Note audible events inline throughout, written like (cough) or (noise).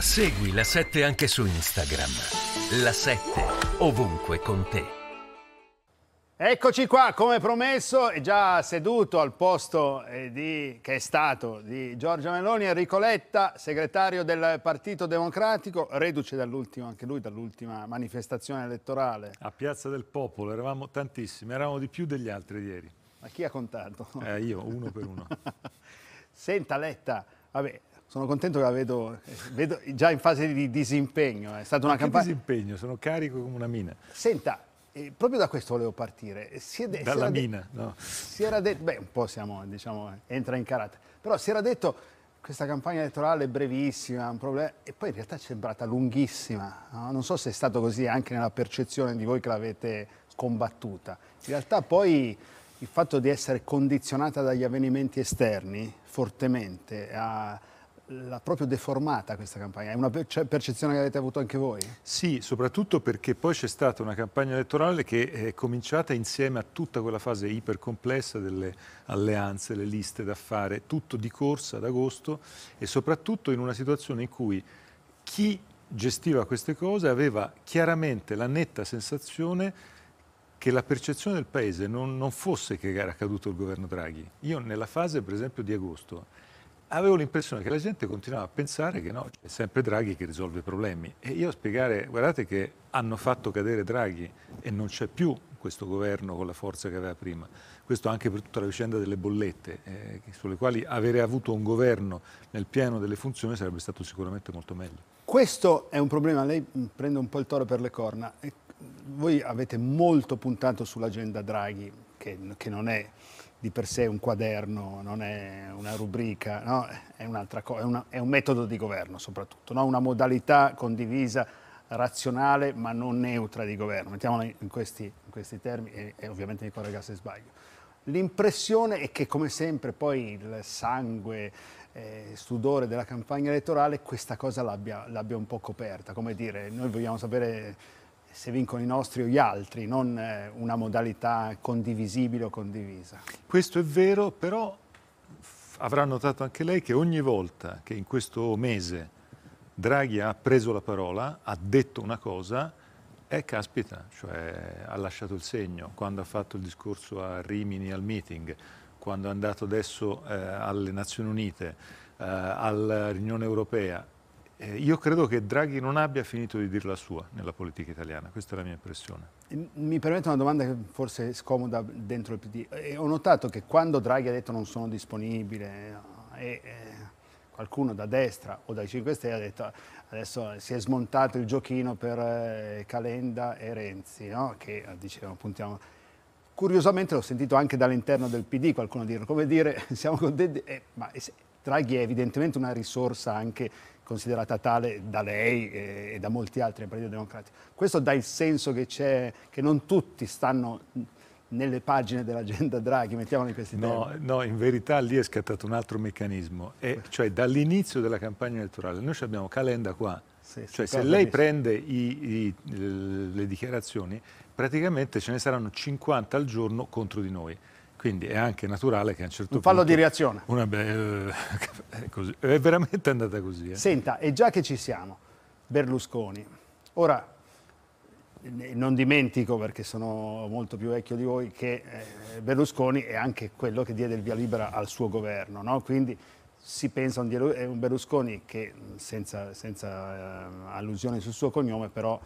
Segui la 7 anche su Instagram. La 7 ovunque con te. Eccoci qua, come promesso, è già seduto al posto eh, di, che è stato di Giorgia Meloni, Enrico Letta, segretario del Partito Democratico, reduce dall'ultimo, anche lui dall'ultima manifestazione elettorale. A Piazza del Popolo, eravamo tantissimi, eravamo di più degli altri ieri. Ma chi ha contato? Eh, io, uno per uno. (laughs) Senta Letta, vabbè, sono contento che la vedo, eh, vedo, già in fase di disimpegno. Eh, è stata Ma una campagna. disimpegno, sono carico come una mina. Senta, eh, proprio da questo volevo partire. Eh, si è de- Dalla si mina, no? Si era detto, beh, un po' siamo, diciamo, entra in carattere. Però si era detto questa campagna elettorale è brevissima, un problema, e poi in realtà è sembrata lunghissima. No? Non so se è stato così anche nella percezione di voi che l'avete combattuta. In realtà poi il fatto di essere condizionata dagli avvenimenti esterni fortemente ha l'ha proprio deformata questa campagna, è una cioè, percezione che avete avuto anche voi? Sì, soprattutto perché poi c'è stata una campagna elettorale che è cominciata insieme a tutta quella fase ipercomplessa delle alleanze, le liste da fare, tutto di corsa ad agosto e soprattutto in una situazione in cui chi gestiva queste cose aveva chiaramente la netta sensazione che la percezione del Paese non, non fosse che era caduto il governo Draghi. Io nella fase per esempio di agosto avevo l'impressione che la gente continuava a pensare che no, c'è sempre Draghi che risolve i problemi. E io a spiegare, guardate che hanno fatto cadere Draghi e non c'è più questo governo con la forza che aveva prima. Questo anche per tutta la vicenda delle bollette, eh, sulle quali avere avuto un governo nel pieno delle funzioni sarebbe stato sicuramente molto meglio. Questo è un problema, lei prende un po' il toro per le corna. Voi avete molto puntato sull'agenda Draghi, che, che non è di per sé un quaderno, non è una rubrica, no? è, è, una, è, un metodo di governo soprattutto, no? una modalità condivisa, razionale ma non neutra di governo, mettiamola in questi, in questi termini e, e, ovviamente mi corregga se sbaglio. L'impressione è che come sempre poi il sangue, eh, sudore della campagna elettorale questa cosa l'abbia, l'abbia un po' coperta, come dire, noi vogliamo sapere se vincono i nostri o gli altri, non eh, una modalità condivisibile o condivisa. Questo è vero, però avrà notato anche lei che ogni volta che in questo mese Draghi ha preso la parola, ha detto una cosa, eh, caspita, cioè ha lasciato il segno quando ha fatto il discorso a Rimini al meeting, quando è andato adesso eh, alle Nazioni Unite, eh, alla europea. Eh, io credo che Draghi non abbia finito di dire la sua nella politica italiana, questa è la mia impressione. Mi permetto una domanda che forse è scomoda dentro il PD. Eh, ho notato che quando Draghi ha detto non sono disponibile, eh, e eh, qualcuno da destra o dai 5 Stelle ha detto adesso si è smontato il giochino per eh, Calenda e Renzi, no? che dicevano puntiamo... Curiosamente l'ho sentito anche dall'interno del PD qualcuno dire, come dire, (laughs) siamo contenti, ma Draghi è evidentemente una risorsa anche considerata tale da lei e, da molti altri nel Partito Democratico. Questo dà il senso che c'è, che non tutti stanno nelle pagine dell'agenda Draghi, mettiamolo in questi no, termini. No, in verità lì è scattato un altro meccanismo, e cioè dall'inizio della campagna elettorale, noi abbiamo Calenda qua, sì, cioè se lei visto. prende i, i, le dichiarazioni, praticamente ce ne saranno 50 al giorno contro di noi. Quindi è anche naturale che a un certo un fallo di reazione. Una be- eh, (laughs) è, così, è veramente andata così. Eh. Senta, e già che ci siamo, Berlusconi, ora non dimentico, perché sono molto più vecchio di voi, che eh, Berlusconi è anche quello che diede il via libera al suo governo, no? quindi si pensa a un Berlusconi che, senza, senza eh, allusioni sul suo cognome, però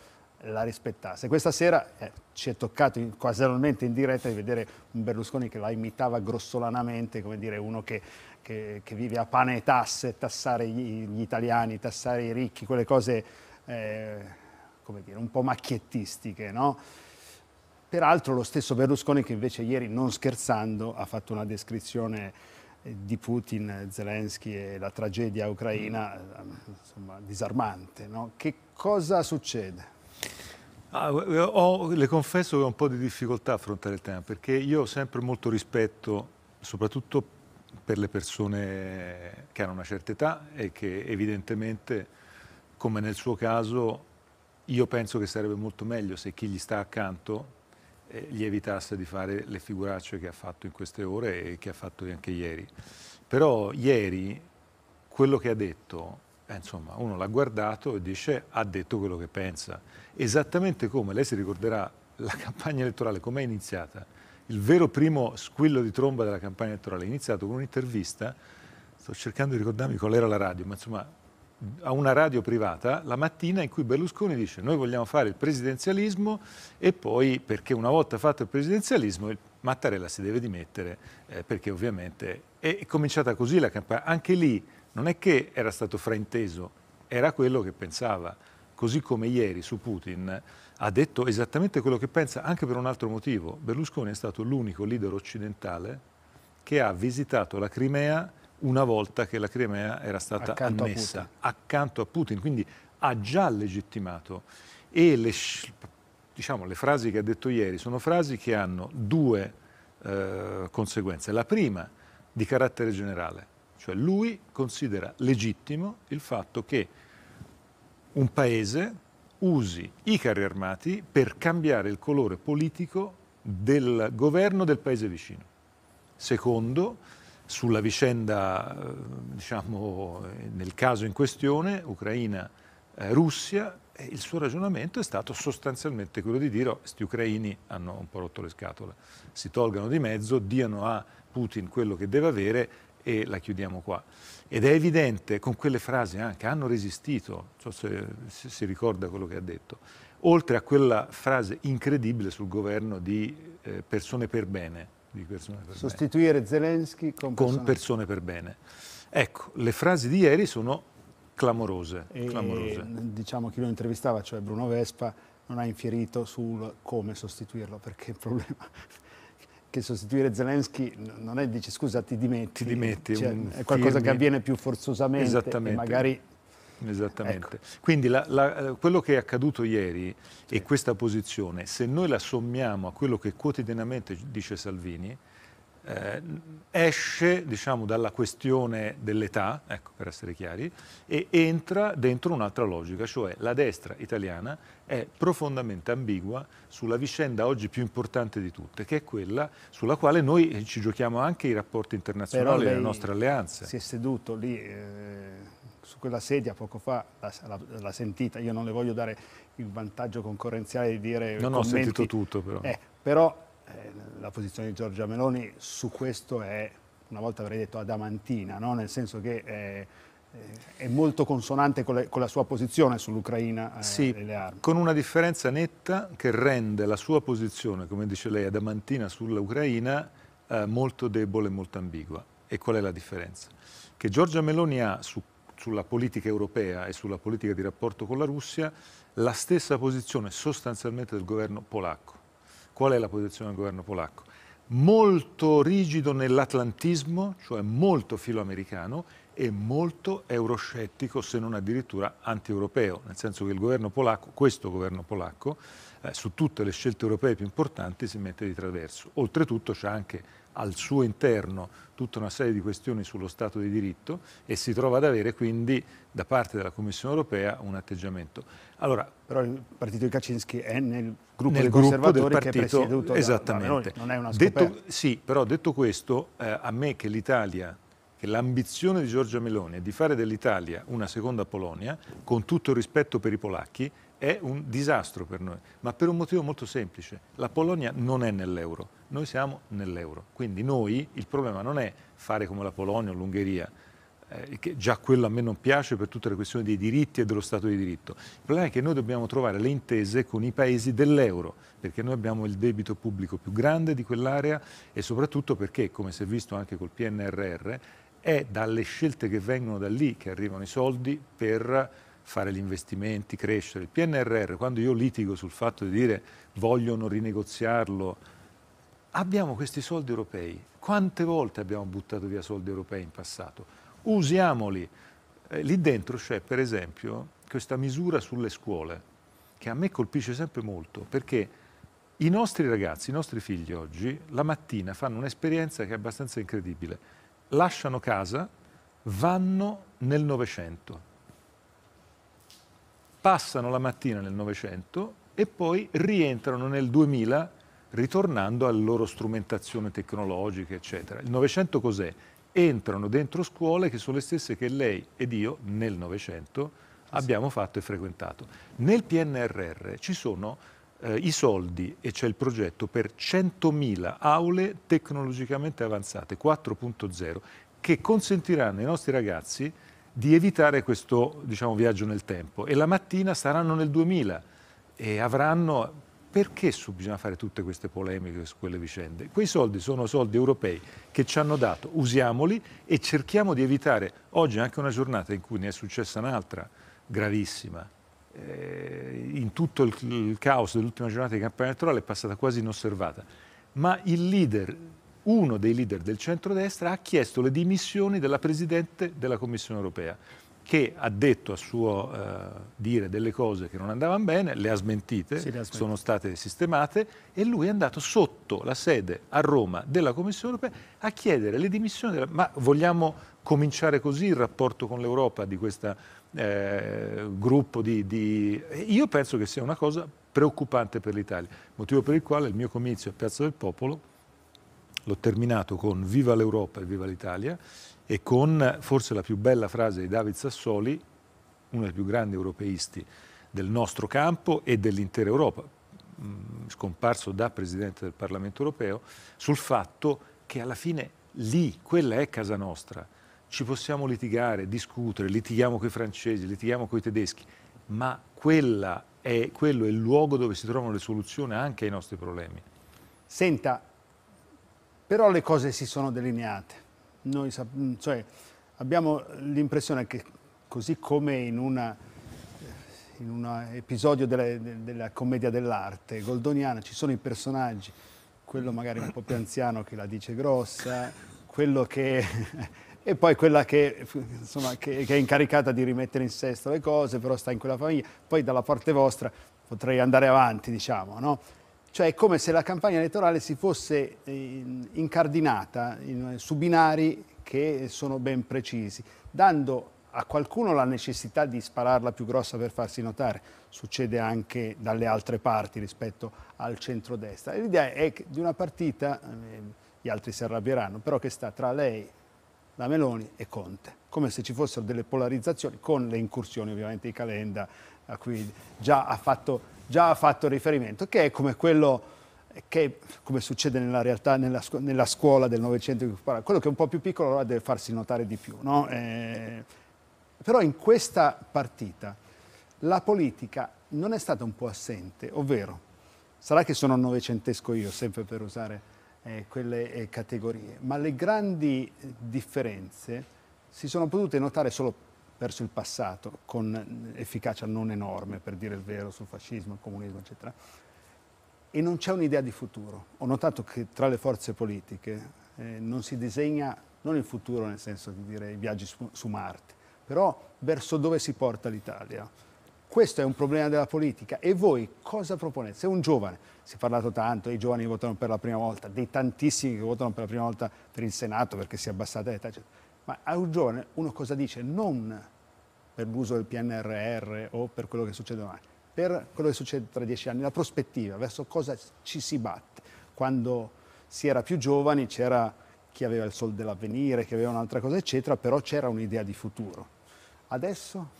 la rispettasse. Questa sera eh, ci è toccato in, quasi in diretta di vedere un Berlusconi che la imitava grossolanamente, come dire uno che, che, che vive a pane e tasse, tassare gli, gli, italiani, tassare i ricchi, quelle cose eh, come dire, un po' macchiettistiche, no? Peraltro lo stesso Berlusconi che invece ieri, non scherzando, ha fatto una descrizione eh, di Putin, Zelensky e la tragedia ucraina, mm. eh, insomma, disarmante. No? Che cosa succede? Ah, eh, eh, ho, le confesso che ho un po' di difficoltà a affrontare il tema perché io ho sempre molto rispetto, soprattutto per le persone che hanno una certa età e che evidentemente, come nel suo caso, io penso che sarebbe molto meglio se chi gli sta accanto eh, gli evitasse di fare le figuracce che ha fatto in queste ore e che ha fatto anche ieri. Però ieri quello che ha detto eh, insomma, uno l'ha guardato e dice ha detto quello che pensa. Esattamente come, lei si ricorderà, la (laughs) campagna elettorale com'è iniziata. Il vero primo squillo di tromba della campagna elettorale è iniziato con un'intervista, sto cercando di ricordarmi qual era la radio, ma insomma a una radio privata la mattina in cui Berlusconi dice noi vogliamo fare il presidenzialismo e poi perché una volta fatto il presidenzialismo Mattarella si deve dimettere eh, perché ovviamente è cominciata così la campagna. Anche lì non è che era stato frainteso, era quello che pensava. Così come ieri su Putin ha detto esattamente quello che pensa anche per un altro motivo. Berlusconi è stato l'unico leader occidentale che ha visitato la Crimea una volta che la Crimea era stata accanto annessa a accanto a Putin, quindi ha già legittimato. E le, diciamo, le, frasi che ha detto ieri sono frasi che hanno due eh, conseguenze. La prima di carattere generale, cioè lui considera legittimo il fatto che un paese usi i carri armati per cambiare il colore politico del governo del paese vicino. Secondo, sulla vicenda, eh, diciamo, eh, nel caso in questione, Ucraina-Russia, eh, il suo ragionamento è stato sostanzialmente quello di dire questi oh, ucraini hanno un po' rotto le scatole, si tolgano di mezzo, diano a Putin quello che deve avere e la chiudiamo qua. Ed è evidente con quelle frasi anche, hanno resistito, so se, se si ricorda quello che ha detto, oltre a quella frase incredibile sul governo di eh, persone per bene. Di persone per Sostituire bene. Zelensky con, con persone... persone per bene. Ecco, le frasi di ieri sono clamorose. E, clamorose. Diciamo chi lo intervistava, cioè Bruno Vespa, non ha infierito sul come sostituirlo, perché il problema che sostituire Zelensky non è dici scusa ti dimetti, ti dimetti cioè, è qualcosa firmi. che avviene più forzosamente e magari Esattamente. Ecco. Quindi la, la, quello che è accaduto ieri sì. e questa posizione, se noi la sommiamo a quello che quotidianamente dice Salvini, eh, esce diciamo, dalla questione dell'età, ecco, per essere chiari, e entra dentro un'altra logica, cioè la destra italiana è profondamente ambigua sulla vicenda oggi più importante di tutte, che è quella sulla quale noi ci giochiamo anche i rapporti internazionali e le nostre alleanze. Si è seduto lì eh, su quella sedia poco fa, l'ha sentita, io non le voglio dare il vantaggio concorrenziale di dire... Non ho sentito tutto però. Eh, però eh, la posizione di Giorgia Meloni su questo è, una volta avrei detto, adamantina, no? nel senso che è, eh, eh, è molto consonante con, le, con, la sua posizione sull'Ucraina eh, sì, e le armi. con una differenza netta che rende la sua posizione, come dice lei, adamantina sull'Ucraina eh, molto debole e molto ambigua. E qual è la differenza? Che Giorgia Meloni ha su, sulla politica europea e sulla politica di rapporto con la Russia la stessa posizione sostanzialmente del governo polacco Qual è la posizione del governo polacco? Molto rigido nell'atlantismo, cioè molto filoamericano, e molto euroscettico, se non addirittura anti-europeo, nel senso che il governo polacco, questo governo polacco, eh, su tutte le scelte europee più importanti si mette di traverso. Oltretutto c'è anche al suo interno tutta una serie di questioni sullo Stato di diritto e si trova ad avere quindi da parte della Commissione europea un atteggiamento. Allora, Però il partito di Kaczynski è nel gruppo nel dei gruppo del partito, Esattamente. Da, da non è una scoperta. detto, Sì, però detto questo, eh, a me che l'Italia l'ambizione di Giorgia Meloni è di fare dell'Italia una seconda Polonia, con tutto il rispetto per i polacchi, è un disastro per noi, ma per un motivo molto semplice. La Polonia non è nell'euro, noi siamo nell'euro. Quindi noi il problema non è fare come la Polonia o l'Ungheria, eh, che già quello a me non piace per tutte le questioni dei diritti e dello Stato di diritto. Il problema è che noi dobbiamo trovare le intese con i paesi dell'euro, perché noi abbiamo il debito pubblico più grande di quell'area e soprattutto perché, come si è visto anche col PNRR, è dalle scelte che vengono da lì che arrivano i soldi per fare gli investimenti, crescere. Il PNRR, quando io litigo sul fatto di dire vogliono rinegoziarlo, abbiamo questi soldi europei. Quante volte abbiamo buttato via soldi europei in passato? Usiamoli. Eh, lì dentro c'è, per esempio, questa misura sulle scuole, che a me colpisce sempre molto, perché i nostri ragazzi, i nostri figli oggi, la mattina fanno un'esperienza che è abbastanza incredibile. Lasciano casa, vanno nel Novecento passano la mattina nel Novecento e poi rientrano nel 2000 ritornando alla loro strumentazione tecnologica, eccetera. Il Novecento cos'è? Entrano dentro scuole che sono le stesse che lei ed io nel Novecento abbiamo fatto e frequentato. Nel PNRR ci sono eh, i soldi e c'è il progetto per 100.000 aule tecnologicamente avanzate 4.0 che consentiranno ai nostri ragazzi di evitare questo diciamo, viaggio nel tempo. E la mattina saranno nel 2000 e avranno... Perché bisogna fare tutte queste polemiche su quelle vicende? Quei soldi sono soldi europei che ci hanno dato, usiamoli e cerchiamo di evitare, oggi è anche una giornata in cui ne è successa un'altra gravissima, eh, in tutto il, il caos dell'ultima giornata di campagna elettorale è passata quasi inosservata, ma il leader uno dei leader del centrodestra ha chiesto le dimissioni della Presidente della Commissione europea, che ha detto a suo eh, dire delle cose che non andavano bene, le ha smentite, le ha sono state sistemate e lui è andato sotto la sede a Roma della Commissione europea a chiedere le dimissioni. Della... Ma vogliamo cominciare così il rapporto con l'Europa di questo eh, gruppo di, di... Io penso che sia una cosa preoccupante per l'Italia, motivo per il quale il mio comizio a Piazza del Popolo l'ho terminato con Viva l'Europa e Viva l'Italia e con forse la più bella frase di David Sassoli, uno dei più grandi europeisti del nostro campo e dell'intera Europa, mm, scomparso da Presidente del Parlamento europeo, sul fatto che alla fine lì, quella è casa nostra, ci possiamo litigare, discutere, litighiamo con i francesi, litighiamo con i tedeschi, ma quella è, quello è il luogo dove si trovano le soluzioni anche ai nostri problemi. Senta, però le cose si sono delineate. Noi cioè, abbiamo l'impressione che così come in una in un episodio della, della commedia dell'arte goldoniana ci sono i personaggi, quello magari un po' più anziano che la dice grossa, quello che... (laughs) e poi quella che, insomma, che, che, è incaricata di rimettere in sesto le cose, però sta in quella famiglia. Poi dalla parte vostra potrei andare avanti, diciamo, no? Cioè è come se la campagna elettorale si fosse ehm, incardinata su binari che sono ben precisi, dando a qualcuno la necessità di spararla più grossa per farsi notare, succede anche dalle altre parti rispetto al centrodestra. L'idea è di una partita, ehm, gli altri si arrabbieranno, però che sta tra lei, la Meloni e Conte, come se ci fossero delle polarizzazioni con le incursioni ovviamente di Calenda, a cui già ha fatto già fatto riferimento, che è come quello che come succede nella realtà nella, nella scuola del Novecento, quello che è un po' più piccolo allora deve farsi notare di più. No? Eh, però in questa partita la politica non è stata un po' assente, ovvero sarà che sono novecentesco io, sempre per usare eh, quelle eh, categorie, ma le grandi differenze si sono potute notare solo verso il passato, con efficacia non enorme, per dire il vero, sul fascismo, il comunismo, eccetera. E non c'è un'idea di futuro. Ho notato che tra le forze politiche eh, non si disegna, non il futuro nel senso di dire i viaggi su, su Marte, però verso dove si porta l'Italia. Questo è un problema della politica e voi cosa proponete? Se un giovane, si è parlato tanto, i giovani votano per la prima volta, dei tantissimi che votano per la prima volta per il Senato perché si è abbassata l'età, eccetera. ma a un giovane uno cosa dice? Non per l'uso del PNRR o per quello che succede domani, per quello che succede tra dieci anni, la prospettiva, verso cosa ci si batte. Quando si era più giovani c'era chi aveva il sol dell'avvenire, chi aveva un'altra cosa, eccetera, però c'era un'idea di futuro. Adesso?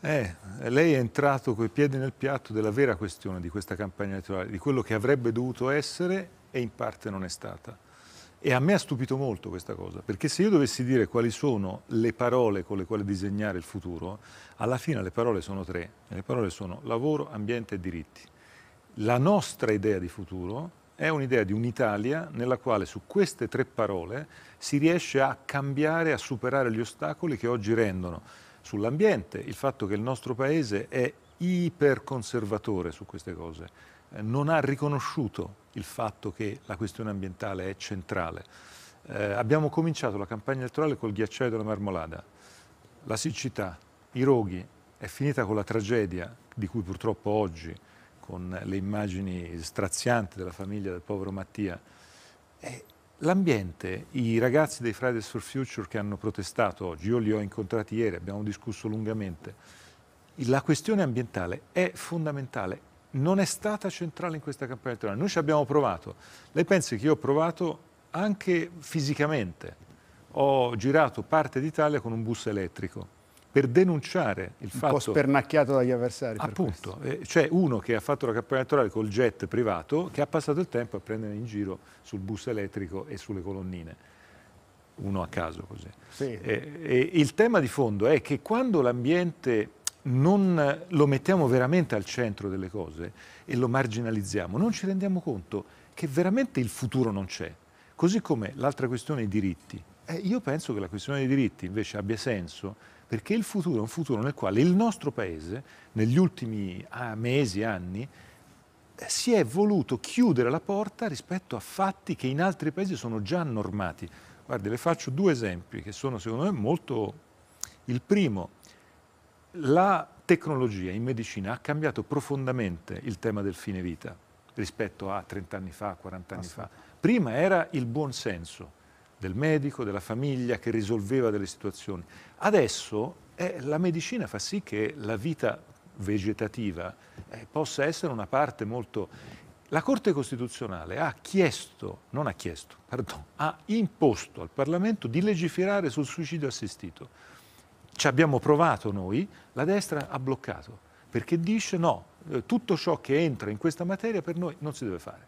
Eh, lei è entrato coi piedi nel piatto della vera questione di questa campagna elettorale, di quello che avrebbe dovuto essere e in parte non è stata. E a me ha stupito molto questa cosa, perché se io dovessi dire quali sono le parole con le quali disegnare il futuro, alla fine le parole sono tre. Le parole sono lavoro, ambiente e diritti. La nostra idea di futuro è un'idea di un'Italia nella quale su queste tre parole si riesce a cambiare, a superare gli ostacoli che oggi rendono sull'ambiente il fatto che il nostro paese è iperconservatore su queste cose, eh, non ha riconosciuto il fatto che la questione ambientale è centrale. Eh, abbiamo cominciato la campagna elettorale col ghiacciaio della marmolada, la siccità, i roghi, è finita con la tragedia di cui purtroppo oggi, con le immagini strazianti della famiglia del povero Mattia, eh, L'ambiente, i ragazzi dei Fridays for Future che hanno protestato oggi, io li ho incontrati ieri, abbiamo discusso lungamente, la questione ambientale è fondamentale, non è stata centrale in questa campagna elettorale. Noi ci abbiamo provato. Lei pensi che io ho provato anche fisicamente. Ho girato parte d'Italia con un bus elettrico per denunciare il un fatto... Un po' spernacchiato dagli avversari. Appunto, eh, c'è uno che ha fatto la campagna elettorale col jet privato che ha passato il tempo a prendere in giro sul bus elettrico e sulle colonnine. Uno a caso così. Sì. Eh, eh, il tema di fondo è che quando l'ambiente non lo mettiamo veramente al centro delle cose e lo marginalizziamo, non ci rendiamo conto che veramente il futuro non c'è. Così come l'altra questione dei diritti. Eh, io penso che la questione dei diritti invece abbia senso perché il futuro è un futuro nel quale il nostro Paese, negli ultimi ah, mesi, anni, eh, si è voluto chiudere la porta rispetto a fatti che in altri paesi sono già normati. Guardi, le faccio due esempi che sono secondo me molto... Il primo, la tecnologia in medicina ha cambiato profondamente il tema del fine vita rispetto a 30 anni fa, 40 anni fa. Prima era il buon senso del medico, della famiglia che risolveva delle situazioni. Adesso eh, la medicina fa sì che la vita vegetativa eh, possa essere una parte molto... La Corte Costituzionale ha chiesto, non ha chiesto, pardon, ha imposto al Parlamento di legiferare sul suicidio assistito ci abbiamo provato noi, la destra ha bloccato, perché dice no, eh, tutto ciò che entra in questa materia per noi non si deve fare.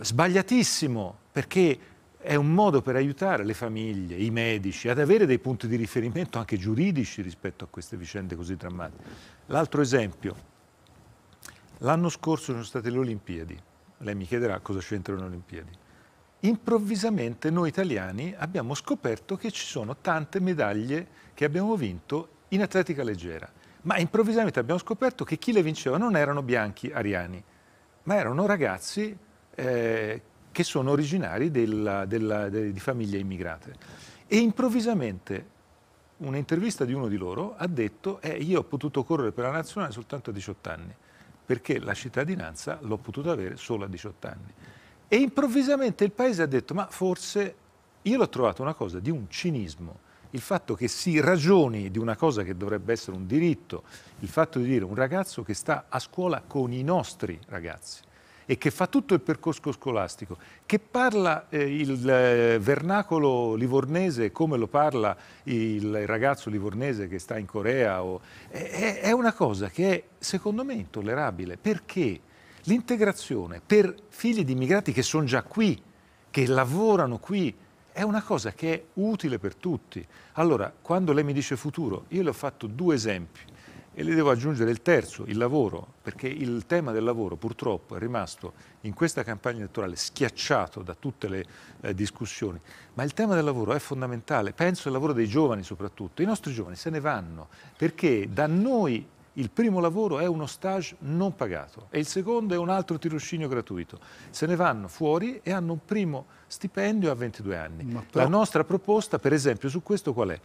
Sbagliatissimo, perché è un modo per aiutare le famiglie, i medici, ad avere dei punti di riferimento anche giuridici rispetto a queste vicende così drammatiche. L'altro esempio, l'anno scorso sono state le Olimpiadi, lei mi chiederà cosa c'entrano le Olimpiadi improvvisamente noi italiani abbiamo scoperto che ci sono tante medaglie che abbiamo vinto in atletica leggera, ma improvvisamente abbiamo scoperto che chi le vinceva non erano bianchi ariani, ma erano ragazzi eh, che sono originari della, della, de, di famiglie immigrate. E improvvisamente un'intervista di uno di loro ha detto eh, io ho potuto correre per la nazionale soltanto a 18 anni, perché la cittadinanza l'ho potuta avere solo a 18 anni. E improvvisamente il paese ha detto, ma forse io l'ho trovato una cosa di un cinismo, il fatto che si ragioni di una cosa che dovrebbe essere un diritto, il fatto di dire un ragazzo che sta a scuola con i nostri ragazzi e che fa tutto il percorso scolastico, che parla eh, il eh, vernacolo livornese come lo parla il ragazzo livornese che sta in Corea, o, è, è una cosa che è secondo me intollerabile. Perché? L'integrazione per figli di immigrati che sono già qui, che lavorano qui, è una cosa che è utile per tutti. Allora, quando lei mi dice futuro, io le ho fatto due esempi e le devo aggiungere il terzo, il lavoro, perché il tema del lavoro purtroppo è rimasto in questa campagna elettorale schiacciato da tutte le eh, discussioni, ma il tema del lavoro è fondamentale, penso al lavoro dei giovani soprattutto, i nostri giovani se ne vanno perché da noi il primo lavoro è uno stage non pagato e il secondo è un altro tirocinio gratuito. Se ne vanno fuori e hanno un primo stipendio a 22 anni. Però... La nostra proposta, per esempio, su questo qual è?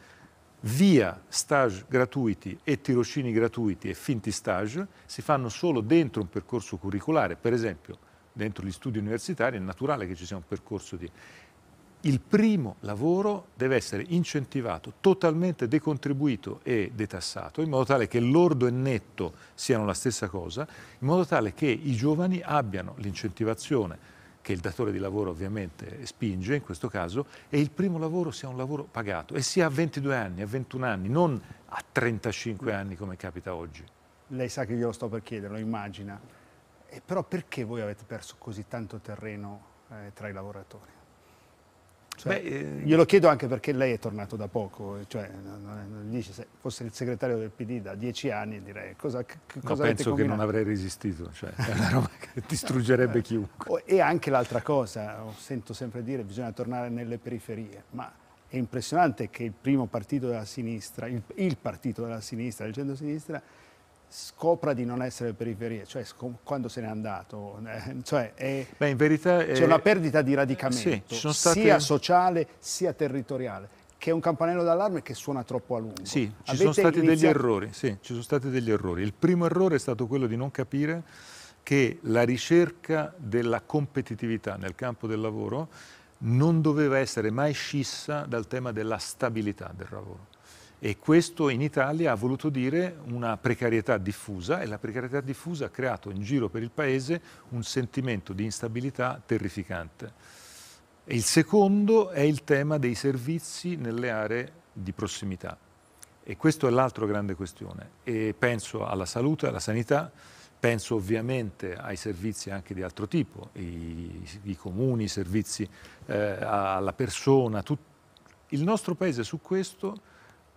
Via stage gratuiti e tirocini gratuiti e finti stage si fanno solo dentro un percorso curriculare, per esempio dentro gli studi universitari è naturale che ci sia un percorso di il primo lavoro deve essere incentivato, totalmente decontribuito e detassato, in modo tale che lordo e netto siano la stessa cosa, in modo tale che i giovani abbiano l'incentivazione che il datore di lavoro ovviamente spinge in questo caso, e il primo lavoro sia un lavoro pagato e sia a 22 anni, a 21 anni, non a 35 mm. anni come capita oggi. Lei sa che glielo sto per chiederlo, immagina. E però perché voi avete perso così tanto terreno eh, tra i lavoratori? Cioè, Beh, eh, glielo chiedo anche perché lei è tornato da poco, eh, cioè, non, dice se fosse il segretario del PD da dieci anni direi cosa, cosa no, penso che non avrei resistito, cioè, (laughs) è una roba che distruggerebbe eh, chiunque. E anche l'altra cosa, sento sempre dire bisogna tornare nelle periferie, ma è impressionante che il primo partito della sinistra, il, il partito della sinistra, del centro-sinistra, scopra di non essere periferia, cioè quando se n'è andato. Eh, cioè, è, Beh, c'è è... una perdita di radicamento, sì, state... sia sociale sia territoriale che è un campanello d'allarme che suona troppo a lungo. Sì, ci sono stati iniziato... degli errori, sì, ci sono stati degli errori. Il primo errore è stato quello di non capire che la ricerca della competitività nel campo del lavoro non doveva essere mai scissa dal tema della stabilità del lavoro e questo in Italia ha voluto dire una precarietà diffusa e la precarietà diffusa ha creato in giro per il Paese un sentimento di instabilità terrificante. E il secondo è il tema dei servizi nelle aree di prossimità. E questo è l'altra grande questione. E penso alla salute, alla sanità, penso ovviamente ai servizi anche di altro tipo, i, i comuni, i servizi eh, alla persona. Tut... Il nostro Paese su questo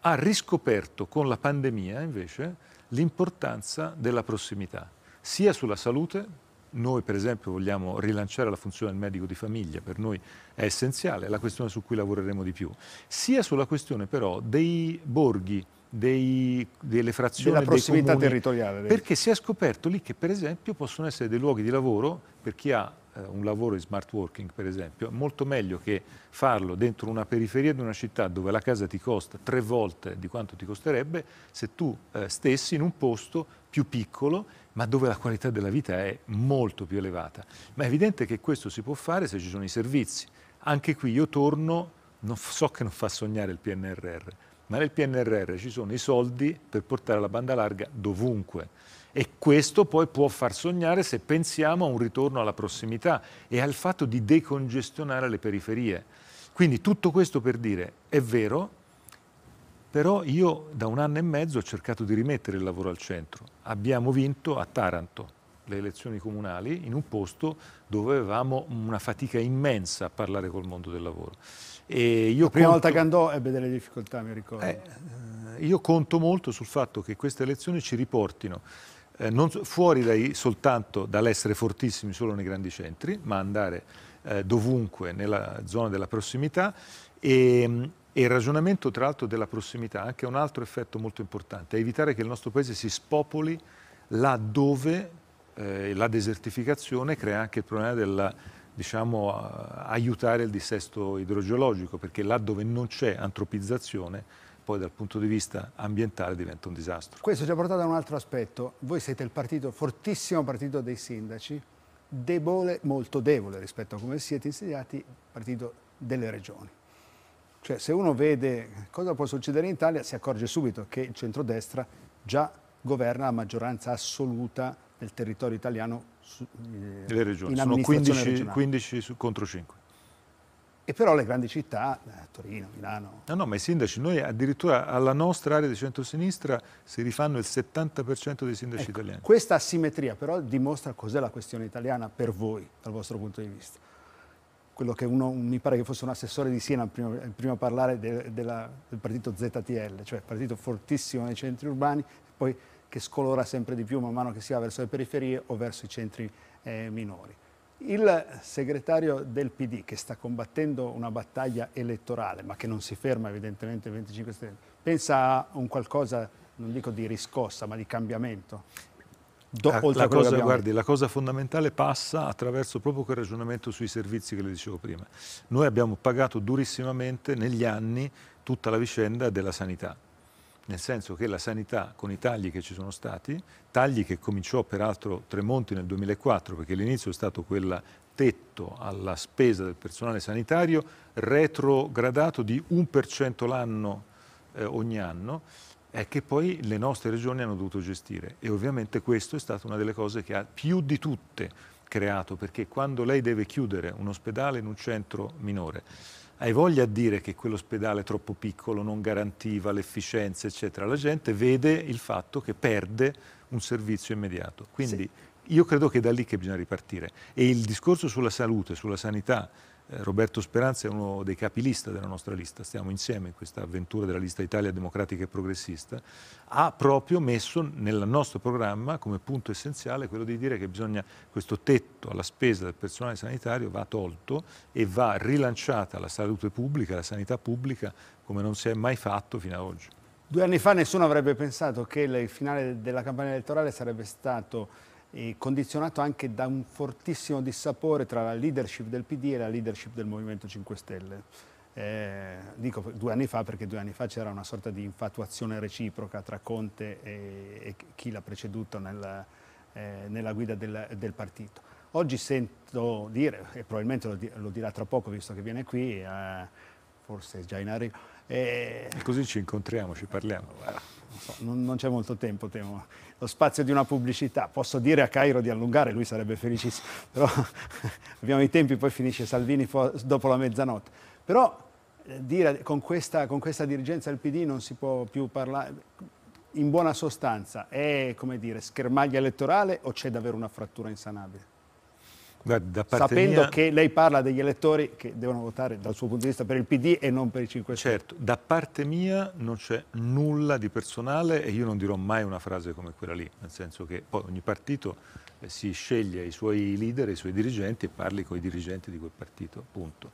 ha riscoperto con la pandemia invece l'importanza della prossimità, sia sulla salute, noi per esempio vogliamo rilanciare la funzione del medico di famiglia, per noi è essenziale, è la questione su cui lavoreremo di più, sia sulla questione però dei borghi dei, delle frazioni della prossimità comuni, territoriale. Perché si è scoperto lì che per esempio possono essere dei luoghi di lavoro per chi ha eh, un lavoro di smart working per esempio, è molto meglio che farlo dentro una periferia di una città dove la casa ti costa tre volte di quanto ti costerebbe se tu eh, stessi in un posto più piccolo ma dove la qualità della vita è molto più elevata. Ma è evidente che questo si può fare se ci sono i servizi. Anche qui io torno, non, so che non fa sognare il PNRR, ma nel PNRR ci sono i soldi per portare la banda larga dovunque. E questo poi può far sognare se pensiamo a un ritorno alla prossimità e al fatto di decongestionare le periferie. Quindi tutto questo per dire, è vero, però io da un anno e mezzo ho cercato di rimettere il lavoro al centro. Abbiamo vinto a Taranto le elezioni comunali in un posto dove avevamo una fatica immensa a parlare col mondo del lavoro. E io La prima conto... volta che andò ebbe delle difficoltà, mi ricordo. Eh, eh, io conto molto sul fatto che queste elezioni ci riportino eh, non fuori dai, soltanto dall'essere fortissimi solo nei grandi centri, ma andare eh, dovunque nella zona della prossimità e, ehm, e il ragionamento tra l'altro della prossimità ha anche un altro effetto molto importante, è evitare che il nostro paese si spopoli laddove eh, la desertificazione crea anche il problema della diciamo, aiutare il dissesto idrogeologico, perché là dove non c'è antropizzazione, poi dal punto di vista ambientale diventa un disastro. Questo ci ha portato ad un altro aspetto. Voi siete il partito, fortissimo partito dei sindaci, debole, molto debole rispetto a come siete insediati, partito delle regioni. Cioè se uno vede cosa può succedere in Italia si accorge subito che il centrodestra già governa la maggioranza assoluta nel territorio italiano su, eh, le regioni. Sono 15, 15 su, contro 5. E però le grandi città, eh, Torino, Milano... No, no, ma i sindaci, noi addirittura alla nostra area di centrosinistra si rifanno il 70% dei sindaci ecco, italiani. Questa asimmetria però dimostra cos'è la questione italiana per voi, dal vostro punto di vista. Quello che uno, mi pare che fosse un assessore di Siena prima, prima a parlare de, de la, del partito ZTL, cioè partito fortissimo nei centri urbani, poi che scolora sempre di più man mano che si va verso le periferie o verso i centri eh, minori. Il segretario del PD che sta combattendo una battaglia elettorale, ma che non si ferma evidentemente il 25 settembre, pensa a un qualcosa, non dico di riscossa, ma di cambiamento? Do, la, la, cosa, guardi, la, cosa, fondamentale passa attraverso proprio quel ragionamento sui servizi che le dicevo prima. Noi abbiamo pagato durissimamente negli anni tutta la vicenda della sanità nel senso che la sanità, con i tagli che ci sono stati, tagli che cominciò peraltro Tremonti nel 2004, perché l'inizio è stato quel tetto alla spesa del personale sanitario retrogradato di 1% l'anno eh, ogni anno, è che poi le nostre regioni hanno dovuto gestire e ovviamente questo è stata una delle cose che ha più di tutte creato, perché quando lei deve chiudere un ospedale in un centro minore, hai voglia a dire che quell'ospedale troppo piccolo non garantiva l'efficienza, eccetera. La gente vede il fatto che perde un servizio immediato. Quindi sì. io credo che è da lì che bisogna ripartire. E il discorso sulla salute, sulla sanità, eh, Roberto Speranza è uno dei capilista della nostra lista, stiamo insieme in questa avventura della lista Italia democratica e progressista, ha proprio messo nel nostro programma come punto essenziale quello di dire che bisogna, questo tetto alla spesa del personale sanitario va tolto e va rilanciata la salute pubblica, la sanità pubblica come non si è mai fatto fino ad oggi. Due anni fa nessuno avrebbe pensato che il finale della campagna elettorale sarebbe stato condizionato anche da un fortissimo dissapore tra la leadership del PD e la leadership del Movimento 5 Stelle. Eh, dico due anni fa perché due anni fa c'era una sorta di infatuazione reciproca tra Conte e, e chi l'ha preceduto nella, eh, nella guida del, del, partito. Oggi sento dire, e probabilmente lo, lo, dirà tra poco visto che viene qui, eh, forse è già in arrivo, e... e così ci incontriamo, ci parliamo. Non, non, c'è molto tempo, temo. Lo spazio di una pubblicità. Posso dire a Cairo di allungare, lui sarebbe felicissimo, (laughs) però (laughs) abbiamo i tempi, poi finisce Salvini dopo la mezzanotte. Però eh, dire con questa, con questa dirigenza del PD non si può più parlare in buona sostanza è come dire, schermaglia elettorale o c'è davvero una frattura insanabile? Guarda, sapendo mia... che lei parla degli elettori che devono votare dal suo punto di vista per il PD e non per i 5 Stelle. Certo, da parte mia non c'è nulla di personale e io non dirò mai una frase come quella lì, nel senso che poi ogni partito eh, si sceglie i suoi leader, i suoi dirigenti e parli con i dirigenti di quel partito, punto.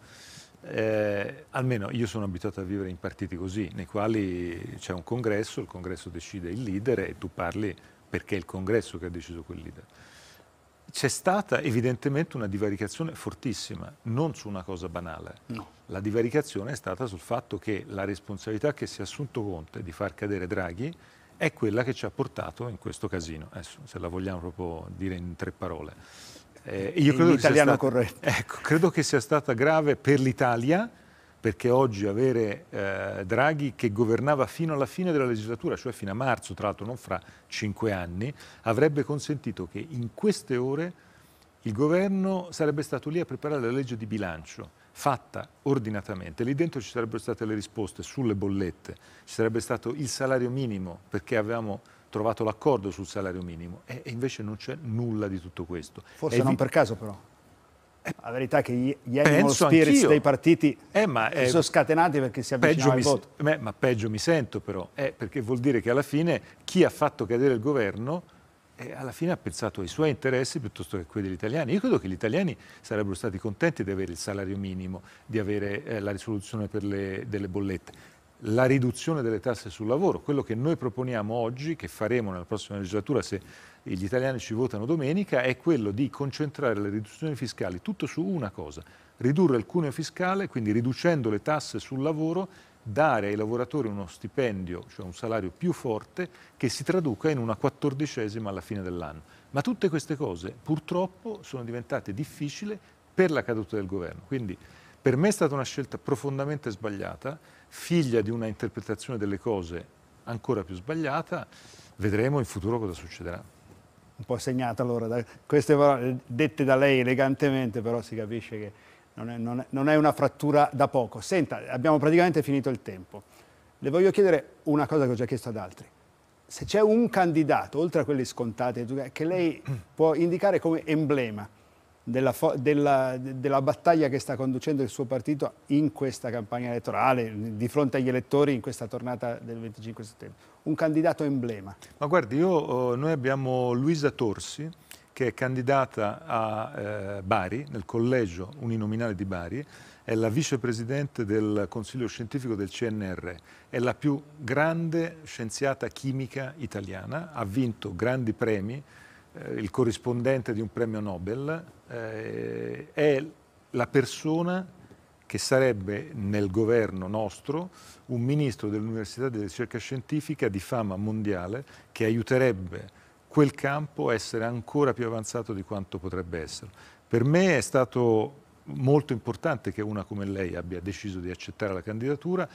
Eh, almeno io sono abituato a vivere in partiti così, nei quali c'è un congresso, il congresso decide il leader e tu parli perché è il congresso che ha deciso quel leader c'è stata evidentemente una divaricazione fortissima, non su una cosa banale. No. La divaricazione è stata sul fatto che la responsabilità che si è assunto Conte di far cadere Draghi è quella che ci ha portato in questo casino, Adesso, se la vogliamo proprio dire in tre parole. Eh, io credo che, stata, ecco, credo che sia stata grave per l'Italia perché oggi avere eh, Draghi che governava fino alla fine della legislatura, cioè fino a marzo, tra l'altro non fra cinque anni, avrebbe consentito che in queste ore il governo sarebbe stato lì a preparare la legge di bilancio fatta ordinatamente. Lì dentro ci sarebbero state le risposte sulle bollette, ci sarebbe stato il salario minimo perché avevamo trovato l'accordo sul salario minimo e, invece non c'è nulla di tutto questo. Forse È non per caso però. La verità è che gli, gli animal spirits anch'io. dei partiti eh, ma, eh, sono scatenati perché si avvicinano al mi, voto. Beh, ma peggio mi sento però, eh, perché vuol dire che alla fine chi ha fatto cadere il governo eh, alla fine ha pensato ai suoi interessi piuttosto che a quelli degli italiani. Io credo che gli italiani sarebbero stati contenti di avere il salario minimo, di avere eh, la risoluzione le, delle bollette, la riduzione delle tasse sul lavoro, quello che noi proponiamo oggi, che faremo nella prossima legislatura se e gli italiani ci votano domenica è quello di concentrare le riduzioni fiscali tutto su una cosa, ridurre il cuneo fiscale, quindi riducendo le tasse sul lavoro, dare ai lavoratori uno stipendio, cioè un salario più forte, che si traduca in una quattordicesima alla fine dell'anno. Ma tutte queste cose purtroppo sono diventate difficili per la caduta del governo. Quindi per me è stata una scelta profondamente sbagliata, figlia di una interpretazione delle cose ancora più sbagliata. Vedremo in futuro cosa succederà un po' segnata allora da queste parole dette da lei elegantemente, però si capisce che non è, non è, non è una frattura da poco. Senta, abbiamo praticamente finito il tempo. Le voglio chiedere una cosa che ho già chiesto ad altri se c'è un candidato, oltre a quelli scontati, che lei può indicare come emblema della, della, della, battaglia che sta conducendo il suo partito in questa campagna elettorale, di fronte agli elettori in questa tornata del 25 settembre. Un candidato emblema. Ma guardi, io, eh, noi abbiamo Luisa Torsi, che è candidata a eh, Bari, nel collegio uninominale di Bari, è la vicepresidente del Consiglio Scientifico del CNR, è la più grande scienziata chimica italiana, ha vinto grandi premi, eh, il corrispondente di un premio Nobel, eh, è la persona che sarebbe nel governo nostro un ministro dell'università e della ricerca scientifica di fama mondiale che aiuterebbe quel campo a essere ancora più avanzato di quanto potrebbe essere. Per me è stato molto importante che una come lei abbia deciso di accettare la candidatura.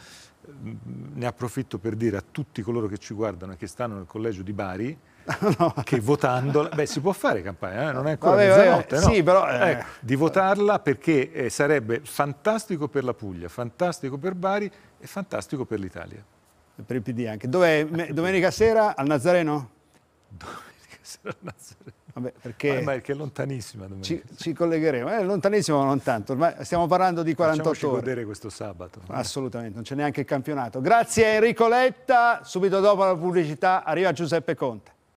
Mm, ne approfitto per dire a tutti coloro che ci guardano e che stanno nel collegio di Bari (laughs) no. che votandola, beh si può fare campagna, eh? non è ancora vabbè, mezzanotte, vabbè. No? Sì, però, eh. ecco, di votarla perché eh, sarebbe fantastico per la Puglia, fantastico per Bari e fantastico per l'Italia. Per il PD anche. Dov'è? Eh, domenica sera al Nazareno? Domenica sera al Nazareno. Vabbè, perché, ma, è lontanissima ci, ci, collegheremo, è eh, lontanissimo ma non tanto, ormai stiamo parlando di 48 Facciamoci ore. godere questo sabato. Assolutamente, non c'è neanche il campionato. Grazie Enrico Letta, subito dopo la pubblicità arriva Giuseppe Conte.